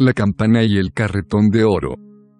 la campana y el carretón de oro.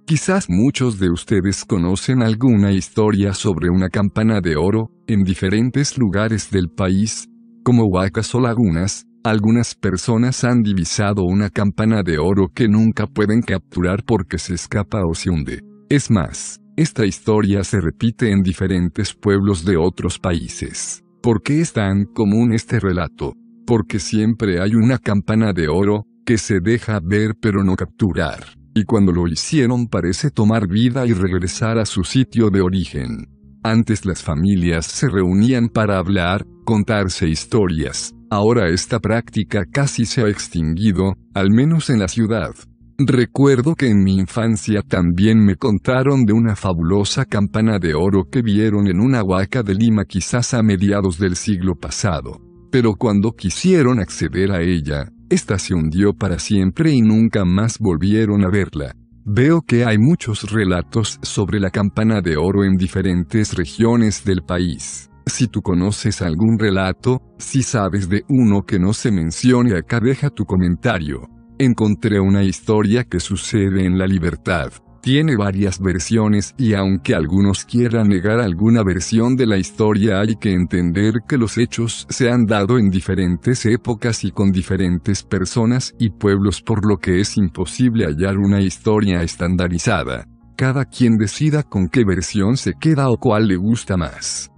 Quizás muchos de ustedes conocen alguna historia sobre una campana de oro, en diferentes lugares del país, como huacas o lagunas, algunas personas han divisado una campana de oro que nunca pueden capturar porque se escapa o se hunde. Es más, esta historia se repite en diferentes pueblos de otros países. ¿Por qué es tan común este relato? Porque siempre hay una campana de oro, que se deja ver pero no capturar, y cuando lo hicieron parece tomar vida y regresar a su sitio de origen. Antes las familias se reunían para hablar, contarse historias, ahora esta práctica casi se ha extinguido, al menos en la ciudad. Recuerdo que en mi infancia también me contaron de una fabulosa campana de oro que vieron en una huaca de Lima quizás a mediados del siglo pasado. Pero cuando quisieron acceder a ella, esta se hundió para siempre y nunca más volvieron a verla. Veo que hay muchos relatos sobre la campana de oro en diferentes regiones del país. Si tú conoces algún relato, si sabes de uno que no se mencione acá, deja tu comentario. Encontré una historia que sucede en la libertad tiene varias versiones y aunque algunos quieran negar alguna versión de la historia hay que entender que los hechos se han dado en diferentes épocas y con diferentes personas y pueblos por lo que es imposible hallar una historia estandarizada. Cada quien decida con qué versión se queda o cuál le gusta más.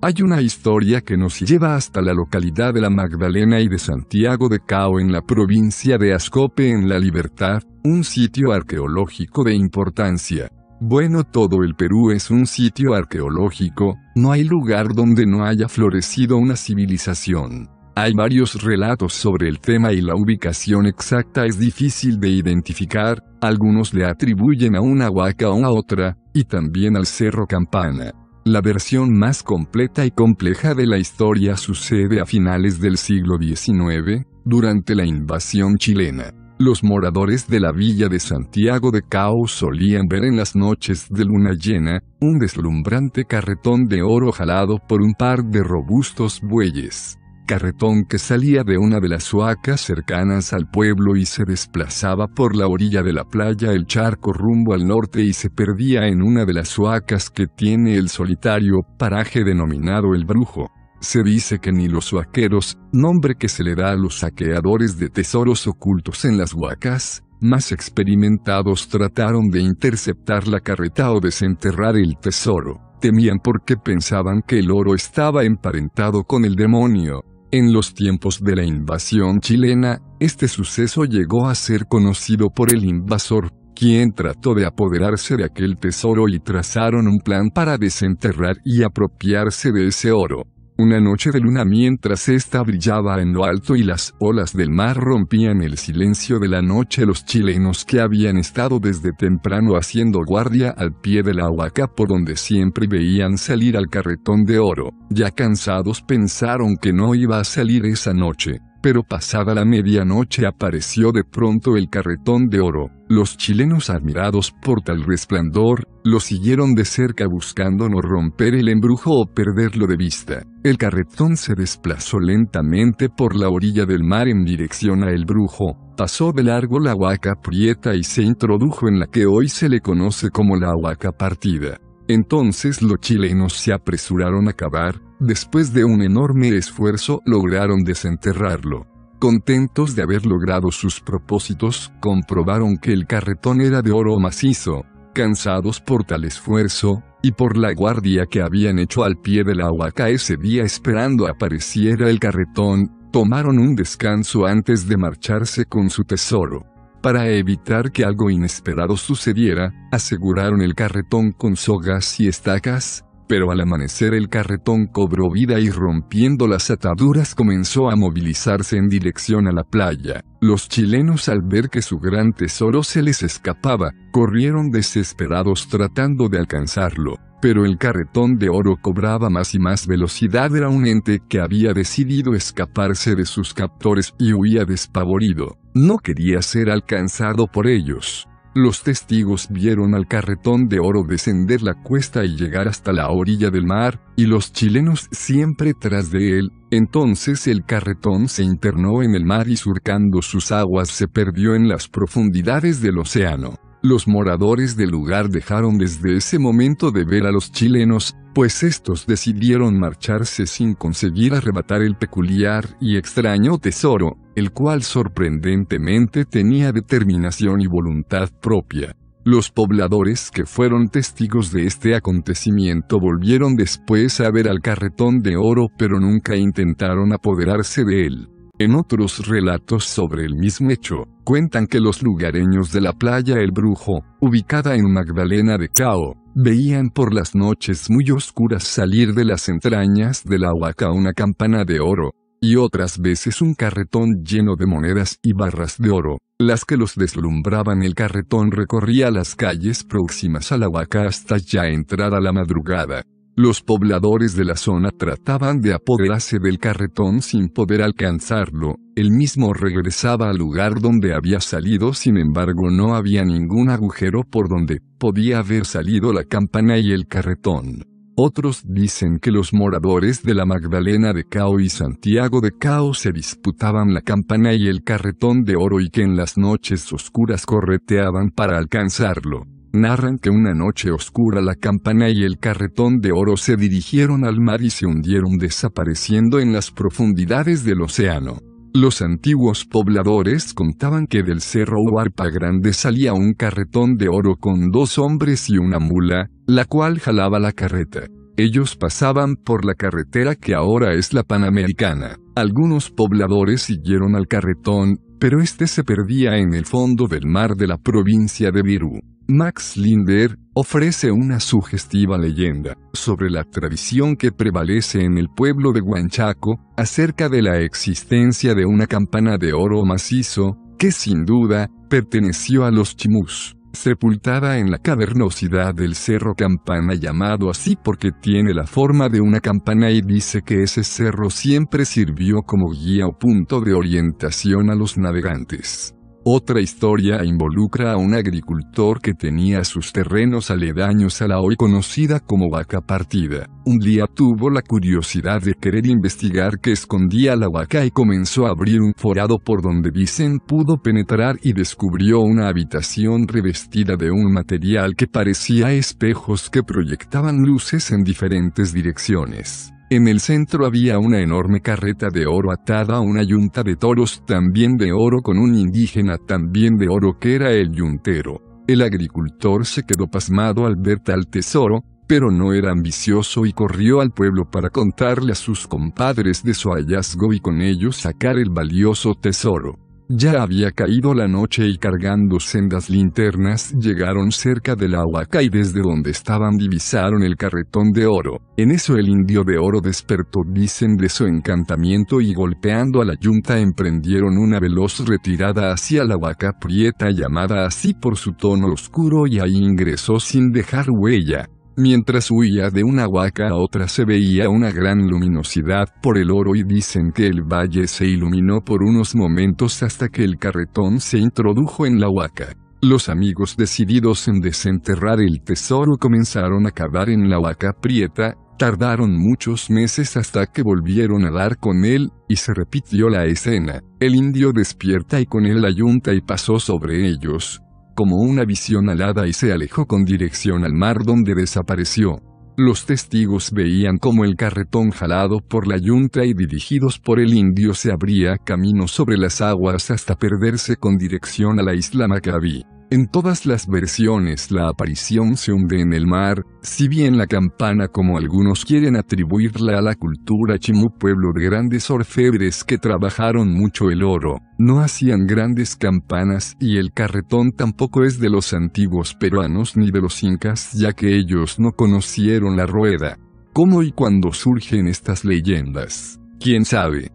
Hay una historia que nos lleva hasta la localidad de La Magdalena y de Santiago de Cao en la provincia de Ascope en La Libertad, un sitio arqueológico de importancia. Bueno, todo el Perú es un sitio arqueológico, no hay lugar donde no haya florecido una civilización. Hay varios relatos sobre el tema y la ubicación exacta es difícil de identificar, algunos le atribuyen a una huaca o a otra, y también al Cerro Campana. La versión más completa y compleja de la historia sucede a finales del siglo XIX, durante la invasión chilena. Los moradores de la villa de Santiago de Cao solían ver en las noches de luna llena, un deslumbrante carretón de oro jalado por un par de robustos bueyes carretón que salía de una de las huacas cercanas al pueblo y se desplazaba por la orilla de la playa el charco rumbo al norte y se perdía en una de las huacas que tiene el solitario paraje denominado el Brujo. Se dice que ni los huaqueros, nombre que se le da a los saqueadores de tesoros ocultos en las huacas, más experimentados trataron de interceptar la carreta o desenterrar el tesoro. Temían porque pensaban que el oro estaba emparentado con el demonio, en los tiempos de la invasión chilena, este suceso llegó a ser conocido por el invasor, quien trató de apoderarse de aquel tesoro y trazaron un plan para desenterrar y apropiarse de ese oro. Una noche de luna mientras ésta brillaba en lo alto y las olas del mar rompían el silencio de la noche los chilenos que habían estado desde temprano haciendo guardia al pie de la huaca por donde siempre veían salir al carretón de oro, ya cansados pensaron que no iba a salir esa noche, pero pasada la medianoche apareció de pronto el carretón de oro. Los chilenos admirados por tal resplandor, lo siguieron de cerca buscando no romper el embrujo o perderlo de vista. El carretón se desplazó lentamente por la orilla del mar en dirección a el brujo, pasó de largo la huaca prieta y se introdujo en la que hoy se le conoce como la huaca partida. Entonces los chilenos se apresuraron a cavar, Después de un enorme esfuerzo lograron desenterrarlo. Contentos de haber logrado sus propósitos, comprobaron que el carretón era de oro macizo. Cansados por tal esfuerzo, y por la guardia que habían hecho al pie de la huaca ese día esperando apareciera el carretón, tomaron un descanso antes de marcharse con su tesoro. Para evitar que algo inesperado sucediera, aseguraron el carretón con sogas y estacas, pero al amanecer el carretón cobró vida y rompiendo las ataduras comenzó a movilizarse en dirección a la playa. Los chilenos al ver que su gran tesoro se les escapaba, corrieron desesperados tratando de alcanzarlo, pero el carretón de oro cobraba más y más velocidad. Era un ente que había decidido escaparse de sus captores y huía despavorido. No quería ser alcanzado por ellos. Los testigos vieron al carretón de oro descender la cuesta y llegar hasta la orilla del mar, y los chilenos siempre tras de él. Entonces el carretón se internó en el mar y surcando sus aguas se perdió en las profundidades del océano. Los moradores del lugar dejaron desde ese momento de ver a los chilenos, pues estos decidieron marcharse sin conseguir arrebatar el peculiar y extraño tesoro, el cual sorprendentemente tenía determinación y voluntad propia. Los pobladores que fueron testigos de este acontecimiento volvieron después a ver al carretón de oro pero nunca intentaron apoderarse de él. En otros relatos sobre el mismo hecho, cuentan que los lugareños de la playa El Brujo, ubicada en Magdalena de Cao, Veían por las noches muy oscuras salir de las entrañas de la huaca una campana de oro, y otras veces un carretón lleno de monedas y barras de oro, las que los deslumbraban. El carretón recorría las calles próximas a la huaca hasta ya entrar a la madrugada. Los pobladores de la zona trataban de apoderarse del carretón sin poder alcanzarlo, el mismo regresaba al lugar donde había salido, sin embargo no había ningún agujero por donde podía haber salido la campana y el carretón. Otros dicen que los moradores de la Magdalena de Cao y Santiago de Cao se disputaban la campana y el carretón de oro y que en las noches oscuras correteaban para alcanzarlo narran que una noche oscura la campana y el carretón de oro se dirigieron al mar y se hundieron desapareciendo en las profundidades del océano. Los antiguos pobladores contaban que del cerro Huarpa Grande salía un carretón de oro con dos hombres y una mula, la cual jalaba la carreta. Ellos pasaban por la carretera que ahora es la Panamericana. Algunos pobladores siguieron al carretón, pero este se perdía en el fondo del mar de la provincia de Virú. Max Linder ofrece una sugestiva leyenda sobre la tradición que prevalece en el pueblo de Huanchaco acerca de la existencia de una campana de oro macizo, que sin duda perteneció a los chimús, sepultada en la cavernosidad del cerro Campana llamado así porque tiene la forma de una campana y dice que ese cerro siempre sirvió como guía o punto de orientación a los navegantes. Otra historia involucra a un agricultor que tenía sus terrenos aledaños a la hoy conocida como vaca partida. Un día tuvo la curiosidad de querer investigar qué escondía la vaca y comenzó a abrir un forado por donde dicen pudo penetrar y descubrió una habitación revestida de un material que parecía espejos que proyectaban luces en diferentes direcciones. En el centro había una enorme carreta de oro atada a una yunta de toros también de oro con un indígena también de oro que era el yuntero. El agricultor se quedó pasmado al ver tal tesoro, pero no era ambicioso y corrió al pueblo para contarle a sus compadres de su hallazgo y con ellos sacar el valioso tesoro. Ya había caído la noche y cargando sendas linternas llegaron cerca de la Huaca y desde donde estaban divisaron el carretón de oro. En eso el indio de oro despertó dicen de su encantamiento y golpeando a la yunta emprendieron una veloz retirada hacia la huaca prieta llamada así por su tono oscuro y ahí ingresó sin dejar huella. Mientras huía de una huaca a otra se veía una gran luminosidad por el oro y dicen que el valle se iluminó por unos momentos hasta que el carretón se introdujo en la huaca. Los amigos decididos en desenterrar el tesoro comenzaron a cavar en la huaca prieta, Tardaron muchos meses hasta que volvieron a dar con él, y se repitió la escena. El indio despierta y con él yunta y pasó sobre ellos, como una visión alada y se alejó con dirección al mar donde desapareció. Los testigos veían cómo el carretón jalado por la yunta y dirigidos por el indio se abría camino sobre las aguas hasta perderse con dirección a la isla Maccabi. En todas las versiones la aparición se hunde en el mar, si bien la campana como algunos quieren atribuirla a la cultura chimú pueblo de grandes orfebres que trabajaron mucho el oro, no hacían grandes campanas y el carretón tampoco es de los antiguos peruanos ni de los incas ya que ellos no conocieron la rueda. ¿Cómo y cuándo surgen estas leyendas? ¿Quién sabe?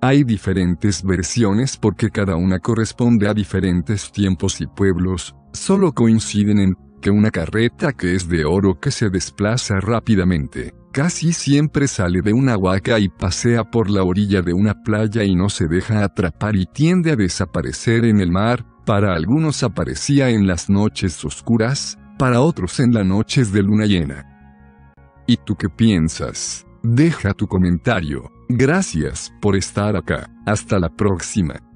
Hay diferentes versiones porque cada una corresponde a diferentes tiempos y pueblos, solo coinciden en que una carreta que es de oro que se desplaza rápidamente, casi siempre sale de una huaca y pasea por la orilla de una playa y no se deja atrapar y tiende a desaparecer en el mar, para algunos aparecía en las noches oscuras, para otros en las noches de luna llena. ¿Y tú qué piensas? Deja tu comentario. Gracias por estar acá. Hasta la próxima.